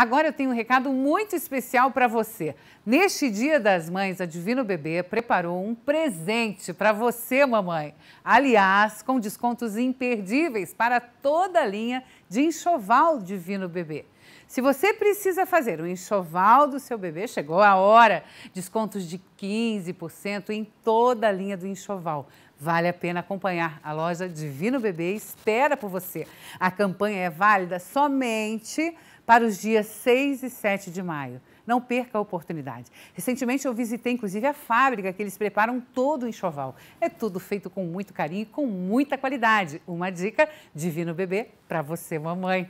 Agora eu tenho um recado muito especial para você. Neste Dia das Mães, a Divino Bebê preparou um presente para você, mamãe. Aliás, com descontos imperdíveis para toda a linha de enxoval Divino Bebê. Se você precisa fazer o enxoval do seu bebê, chegou a hora. Descontos de 15% em toda a linha do enxoval. Vale a pena acompanhar. A loja Divino Bebê espera por você. A campanha é válida somente para os dias 6 e 7 de maio. Não perca a oportunidade. Recentemente eu visitei, inclusive, a fábrica que eles preparam todo o enxoval. É tudo feito com muito carinho e com muita qualidade. Uma dica: divino bebê para você, mamãe.